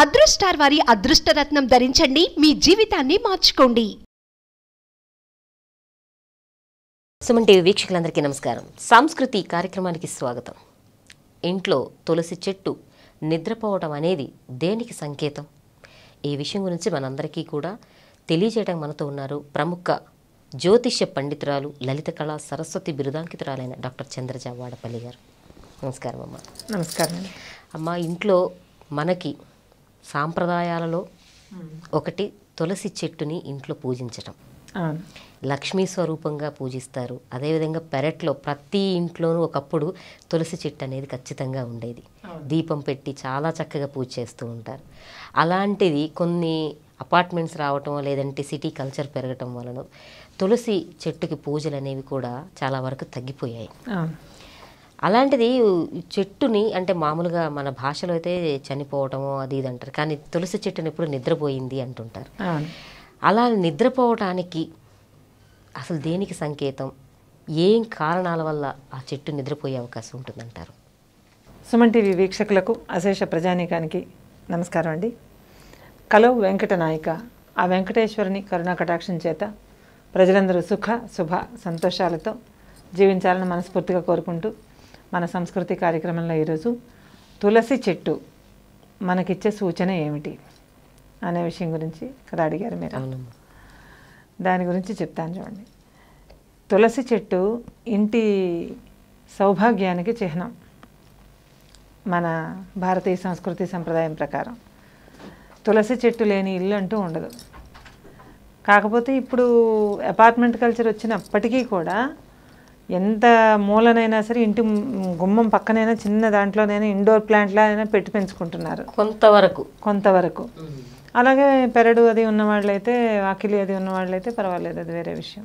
అదృష్టార్ వారి అదృష్టరత్నం ధరించండి మీ జీవితాన్ని మార్చుకోండి సుమన్ టీవీ వీక్షకులందరికీ నమస్కారం సంస్కృతి కార్యక్రమానికి స్వాగతం ఇంట్లో తులసి చెట్టు నిద్రపోవడం అనేది దేనికి సంకేతం ఈ విషయం గురించి మనందరికీ కూడా తెలియజేయడం మనతో ఉన్నారు ప్రముఖ జ్యోతిష్య పండితురాలు లలిత కళా సరస్వతి బిరుదాంకితురాలైన డాక్టర్ చంద్రజా వాడపల్లి గారు నమస్కారం అమ్మ నమస్కారం అమ్మ ఇంట్లో మనకి సాంప్రదాయాలలో ఒకటి తులసి చెట్టుని ఇంట్లో పూజించటం లక్ష్మీ స్వరూపంగా పూజిస్తారు అదేవిధంగా పెరట్లో ప్రతి ఇంట్లోనూ ఒకప్పుడు తులసి చెట్టు అనేది ఖచ్చితంగా ఉండేది దీపం పెట్టి చాలా చక్కగా పూజ చేస్తూ ఉంటారు అలాంటిది కొన్ని అపార్ట్మెంట్స్ రావటం లేదంటే సిటీ కల్చర్ పెరగటం వలన తులసి చెట్టుకి పూజలు అనేవి కూడా చాలా వరకు తగ్గిపోయాయి అలాంటిది చెట్టుని అంటే మామూలుగా మన భాషలో అయితే చనిపోవటము అది ఇది అంటారు కానీ తులసి చెట్టుని ఎప్పుడు నిద్రపోయింది అంటుంటారు అలా నిద్రపోవటానికి అసలు దేనికి సంకేతం ఏం కారణాల వల్ల ఆ చెట్టు నిద్రపోయే అవకాశం ఉంటుందంటారు సుమన్ టీవీ వీక్షకులకు అశేష ప్రజానీకానికి నమస్కారం అండి కలో వెంకట నాయక ఆ వెంకటేశ్వరుని కరుణా కటాక్షం చేత ప్రజలందరూ సుఖ శుభ సంతోషాలతో జీవించాలని మనస్ఫూర్తిగా కోరుకుంటూ మన సంస్కృతి కార్యక్రమంలో ఈరోజు తులసి చెట్టు మనకిచ్చే సూచన ఏమిటి అనే విషయం గురించి ఇక్కడ అడిగారు మీరు దాని గురించి చెప్తాను చూడండి తులసి చెట్టు ఇంటి సౌభాగ్యానికి చిహ్నం మన భారతీయ సంస్కృతి సంప్రదాయం ప్రకారం తులసి చెట్టు లేని ఇల్లు అంటూ ఉండదు కాకపోతే ఇప్పుడు అపార్ట్మెంట్ కల్చర్ వచ్చినప్పటికీ కూడా ఎంత మూలనైనా సరే ఇంటి గుమ్మం పక్కనైనా చిన్న దాంట్లోనైనా ఇండోర్ ప్లాంట్లైనా పెట్టి పెంచుకుంటున్నారు కొంతవరకు కొంతవరకు అలాగే పెరడు అది ఉన్న వాళ్ళైతే వాకిలి అది ఉన్న వాళ్ళైతే పర్వాలేదు అది వేరే విషయం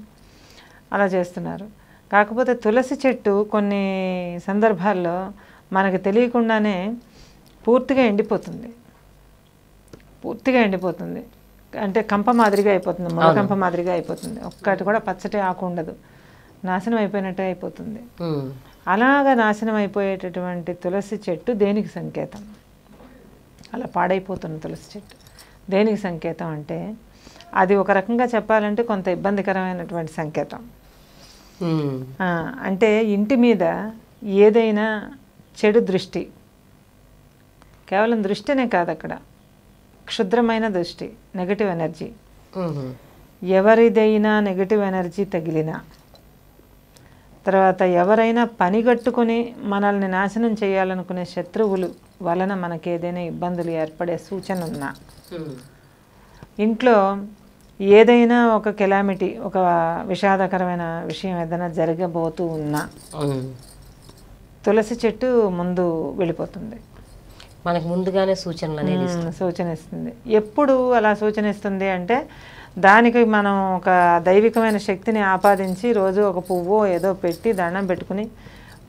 అలా చేస్తున్నారు కాకపోతే తులసి చెట్టు కొన్ని సందర్భాల్లో మనకు తెలియకుండానే పూర్తిగా ఎండిపోతుంది పూర్తిగా ఎండిపోతుంది అంటే కంప మాదిరిగా అయిపోతుంది కంప మాదిరిగా అయిపోతుంది ఒక్కటి కూడా పచ్చటి ఆకు ఉండదు నాశనం అయిపోయినట్టే అయిపోతుంది అలాగ నాశనం అయిపోయేటటువంటి తులసి చెట్టు దేనికి సంకేతం అలా పాడైపోతున్న తులసి చెట్టు దేనికి సంకేతం అంటే అది ఒక రకంగా చెప్పాలంటే కొంత ఇబ్బందికరమైనటువంటి సంకేతం అంటే ఇంటి మీద ఏదైనా చెడు దృష్టి కేవలం దృష్టినే కాదు అక్కడ క్షుద్రమైన దృష్టి నెగటివ్ ఎనర్జీ ఎవరిదైనా నెగటివ్ ఎనర్జీ తగిలినా తర్వాత ఎవరైనా పని కట్టుకుని మనల్ని నాశనం చేయాలనుకునే శత్రువులు వలన ఏదైనా ఇబ్బందులు ఏర్పడే సూచన ఉన్నా ఇంట్లో ఏదైనా ఒక కెలామిటీ ఒక విషాదకరమైన విషయం ఏదైనా జరగబోతూ ఉన్నా తులసి చెట్టు ముందు వెళ్ళిపోతుంది మనకు ముందుగానే సూచనలు అనేది సూచన ఇస్తుంది ఎప్పుడు అలా సూచన ఇస్తుంది అంటే దానికి మనం ఒక దైవికమైన శక్తిని ఆపాదించి రోజు ఒక పువ్వు ఏదో పెట్టి దండం పెట్టుకుని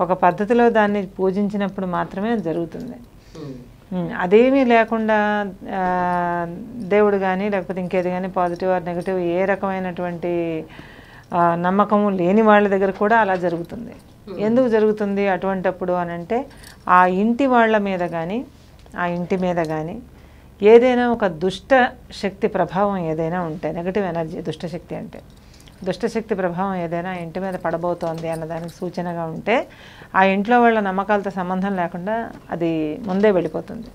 ఒక పద్ధతిలో దాన్ని పూజించినప్పుడు మాత్రమే జరుగుతుంది hmm. అదేమీ లేకుండా దేవుడు కానీ లేకపోతే ఇంకేది కానీ పాజిటివ్ ఆర్ నెగిటివ్ ఏ రకమైనటువంటి నమ్మకము లేని వాళ్ళ దగ్గర కూడా అలా జరుగుతుంది hmm. ఎందుకు జరుగుతుంది అటువంటప్పుడు అని అంటే ఆ ఇంటి వాళ్ళ మీద కానీ ఆ ఇంటి మీద కానీ ఏదైనా ఒక దుష్ట శక్తి ప్రభావం ఏదైనా ఉంటే నెగటివ్ ఎనర్జీ దుష్టశక్తి అంటే దుష్టశక్తి ప్రభావం ఏదైనా ఇంటి మీద పడబోతోంది అన్నదానికి సూచనగా ఉంటే ఆ ఇంట్లో వాళ్ళ నమ్మకాలతో సంబంధం లేకుండా అది ముందే వెళ్ళిపోతుంది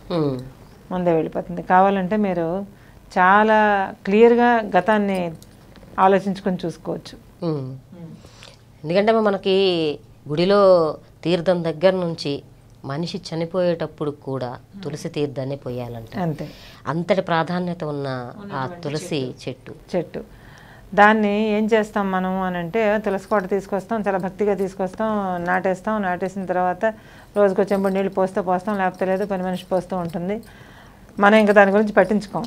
ముందే వెళ్ళిపోతుంది కావాలంటే మీరు చాలా క్లియర్గా గతాన్ని ఆలోచించుకొని చూసుకోవచ్చు ఎందుకంటే మనకి గుడిలో తీర్థం దగ్గర నుంచి మనిషి చనిపోయేటప్పుడు కూడా తులసి తీర్థాన్ని పోయాలంట అంతే అంతటి ప్రాధాన్యత ఉన్న ఆ తులసి చెట్టు చెట్టు దాన్ని ఏం చేస్తాం మనం అని అంటే తులసి కోట తీసుకొస్తాం చాలా భక్తిగా తీసుకొస్తాం నాటేస్తాం నాటేసిన తర్వాత రోజుకు మూడు నీళ్ళు పోస్తూ పోస్తాం లేకపోతే లేదు పని మనిషి పోస్తూ ఉంటుంది మనం ఇంకా దాని గురించి పట్టించుకోం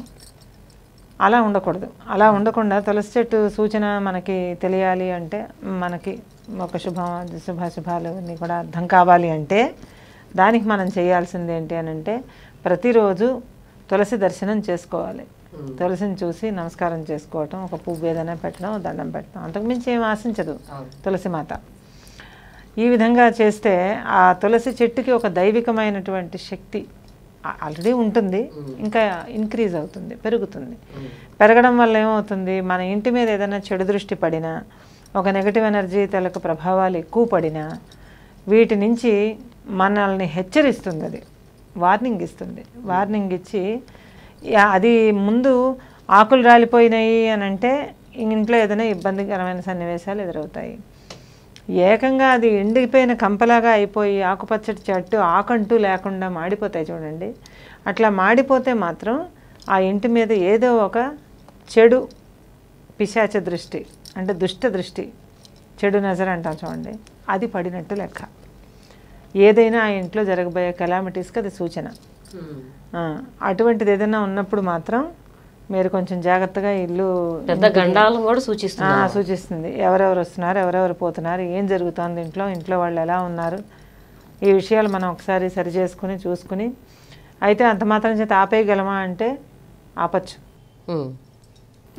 అలా ఉండకూడదు అలా ఉండకుండా తులసి చెట్టు సూచన మనకి తెలియాలి అంటే మనకి ఒక శుభ శుభాశుభాలు అన్నీ కూడా అర్థం కావాలి అంటే దానికి మనం చేయాల్సింది ఏంటి అని అంటే ప్రతిరోజు తులసి దర్శనం చేసుకోవాలి తులసిని చూసి నమస్కారం చేసుకోవటం ఒక పువ్వు ఏదైనా పెట్టడం దండం పెట్టడం అంతకుమించి ఏం ఆశించదు తులసి మాత ఈ విధంగా చేస్తే ఆ తులసి చెట్టుకి ఒక దైవికమైనటువంటి శక్తి ఆల్రెడీ ఉంటుంది ఇంకా ఇంక్రీజ్ అవుతుంది పెరుగుతుంది పెరగడం వల్ల ఏమవుతుంది మన ఇంటి మీద ఏదైనా చెడు దృష్టి పడినా ఒక నెగటివ్ ఎనర్జీ తలకు ప్రభావాలు ఎక్కువ పడినా వీటి నుంచి మనల్ని హెచ్చరిస్తుంది అది వార్నింగ్ ఇస్తుంది వార్నింగ్ ఇచ్చి అది ముందు ఆకులు రాలిపోయినాయి అని అంటే ఇంట్లో ఏదైనా ఇబ్బందికరమైన సన్నివేశాలు ఎదురవుతాయి ఏకంగా అది ఎండిపోయిన కంపలాగా అయిపోయి ఆకుపచ్చటి చెట్టు ఆకంటూ లేకుండా మాడిపోతాయి చూడండి అట్లా మాడిపోతే మాత్రం ఆ ఇంటి మీద ఏదో ఒక చెడు పిశాచ దృష్టి అంటే దుష్ట దృష్టి చెడు నజర్ అంటాం చూడండి అది పడినట్టు లెక్క ఏదైనా ఆ ఇంట్లో జరగబోయే కెలామిటీస్కి అది సూచన hmm. అటువంటిది ఏదైనా ఉన్నప్పుడు మాత్రం మీరు కొంచెం జాగ్రత్తగా ఇల్లు పెద్ద గండాలను కూడా సూచిస్తుంది సూచిస్తుంది ఎవరెవరు వస్తున్నారు ఎవరెవరు పోతున్నారు ఏం జరుగుతుంది ఇంట్లో ఇంట్లో వాళ్ళు ఎలా ఉన్నారు ఈ విషయాలు మనం ఒకసారి సరి చేసుకుని చూసుకుని అయితే అంత మాత్రం చేత ఆపేయగలమా అంటే ఆపచ్చు hmm.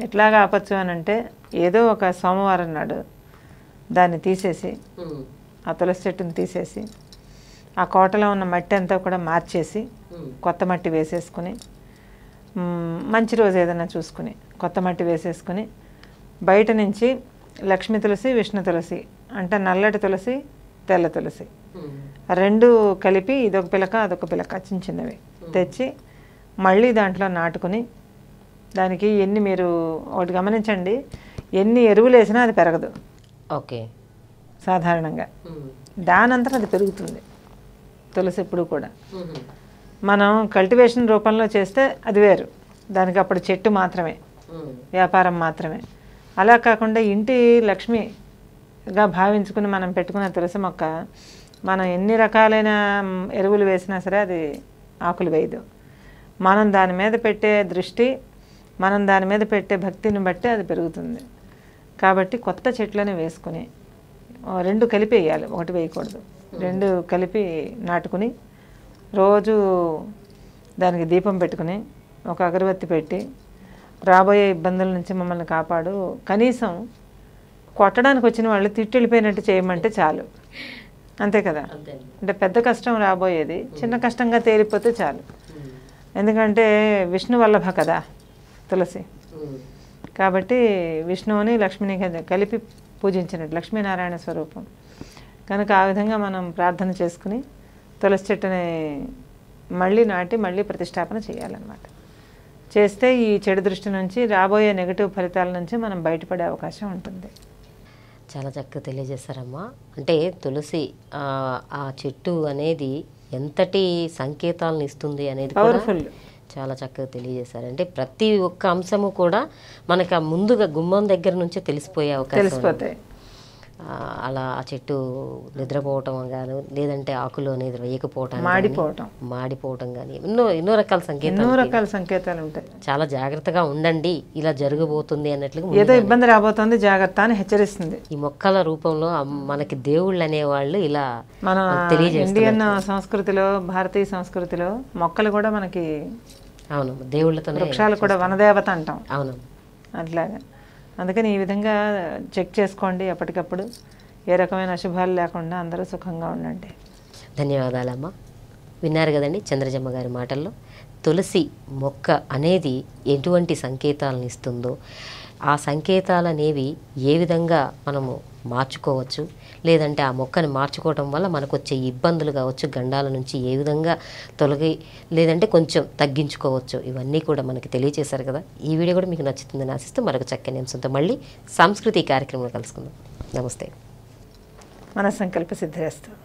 ఎట్లాగా ఆపచ్చు అని అంటే ఏదో ఒక సోమవారం నాడు దాన్ని తీసేసి hmm. ఆ తులసి చెట్టును తీసేసి ఆ కోటలో ఉన్న మట్టి అంతా కూడా మార్చేసి కొత్త మట్టి వేసేసుకుని మంచి రోజు ఏదైనా చూసుకుని కొత్త మట్టి వేసేసుకుని బయట నుంచి లక్ష్మి తులసి విష్ణు తులసి అంటే నల్లటి తులసి తెల్ల తులసి రెండు కలిపి ఇదొక పిలక అదొక పిలక చిన్న చిన్నవి తెచ్చి మళ్ళీ దాంట్లో నాటుకుని దానికి ఎన్ని మీరు ఒకటి గమనించండి ఎన్ని ఎరువులు వేసినా అది పెరగదు ఓకే సాధారణంగా దానంతా అది పెరుగుతుంది తులసి ఎప్పుడు కూడా మనం కల్టివేషన్ రూపంలో చేస్తే అది వేరు దానికి అప్పుడు చెట్టు మాత్రమే వ్యాపారం మాత్రమే అలా కాకుండా ఇంటి లక్ష్మిగా భావించుకుని మనం పెట్టుకున్న తులసి మొక్క మనం ఎన్ని రకాలైన ఎరువులు వేసినా సరే అది ఆకులు వేయదు మనం దాని మీద పెట్టే దృష్టి మనం దాని మీద పెట్టే భక్తిని బట్టి అది పెరుగుతుంది కాబట్టి కొత్త చెట్లని వేసుకుని రెండు కలిపి వేయాలి ఒకటి వేయకూడదు రెండు కలిపి నాటుకుని రోజు దానికి దీపం పెట్టుకుని ఒక అగరబత్తి పెట్టి రాబోయే ఇబ్బందుల నుంచి మమ్మల్ని కాపాడు కనీసం కొట్టడానికి వచ్చిన వాళ్ళు తిట్టి వెళ్ళిపోయినట్టు చేయమంటే చాలు అంతే కదా అంటే పెద్ద కష్టం రాబోయేది చిన్న కష్టంగా తేలిపోతే చాలు ఎందుకంటే విష్ణు వల్లభ కదా తులసి కాబట్టి విష్ణువుని లక్ష్మిని కలిపి పూజించినట్టు లక్ష్మీనారాయణ స్వరూపం కనుక ఆ విధంగా మనం ప్రార్థన చేసుకుని తులసి చెట్టుని మళ్ళీ నాటి మళ్ళీ ప్రతిష్టాపన చేయాలన్నమాట చేస్తే ఈ చెడు దృష్టి నుంచి రాబోయే నెగిటివ్ ఫలితాల నుంచి మనం బయటపడే అవకాశం ఉంటుంది చాలా చక్కగా తెలియజేశారమ్మా అంటే తులసి ఆ చెట్టు అనేది ఎంతటి సంకేతాలను ఇస్తుంది అనేది పవర్ఫుల్ చాలా చక్కగా తెలియజేశారు అంటే ప్రతి ఒక్క అంశము కూడా మనకి ఆ ముందుగా గుమ్మం దగ్గర నుంచే తెలిసిపోయే అవకాశం అలా ఆ చెట్టు నిద్రపోవటం గాను లేదంటే ఆకులు అనేది వేయకపోవటం మాడిపోవటం మాడిపోవటం కానీ ఎన్నో ఎన్నో రకాల సంకేతాలు ఎన్నో రకాల సంకేతాలు ఉంటాయి చాలా జాగ్రత్తగా ఉండండి ఇలా జరగబోతుంది అన్నట్లు ఏదో ఇబ్బంది రాబోతుంది జాగ్రత్త అని హెచ్చరిస్తుంది ఈ మొక్కల రూపంలో మనకి దేవుళ్ళు అనేవాళ్ళు ఇలా మన ఇండియన్ సంస్కృతిలో భారతీయ సంస్కృతిలో మొక్కలు కూడా మనకి అవును దేవుళ్ళతో వృక్షాలు కూడా వనదేవత అంటాం అవును అట్లాగా అందుకని ఈ విధంగా చెక్ చేసుకోండి ఎప్పటికప్పుడు ఏ రకమైన అశుభాలు లేకుండా అందరూ సుఖంగా ఉండండి ధన్యవాదాలమ్మా విన్నారు కదండి చంద్రజమ్మ గారి మాటల్లో తులసి మొక్క అనేది ఎటువంటి సంకేతాలను ఇస్తుందో ఆ సంకేతాలు అనేవి ఏ విధంగా మనము మార్చుకోవచ్చు లేదంటే ఆ మొక్కని మార్చుకోవటం వల్ల మనకు వచ్చే ఇబ్బందులు కావచ్చు గండాల నుంచి ఏ విధంగా తొలగి లేదంటే కొంచెం తగ్గించుకోవచ్చు ఇవన్నీ కూడా మనకి తెలియజేశారు కదా ఈ వీడియో కూడా మీకు నచ్చుతుందని ఆశిస్తూ మరొక చక్కని అంశంతో మళ్ళీ సాంస్కృతిక కార్యక్రమంలో కలుసుకుందాం నమస్తే మన సంకల్ప సిద్ధరేస్తాం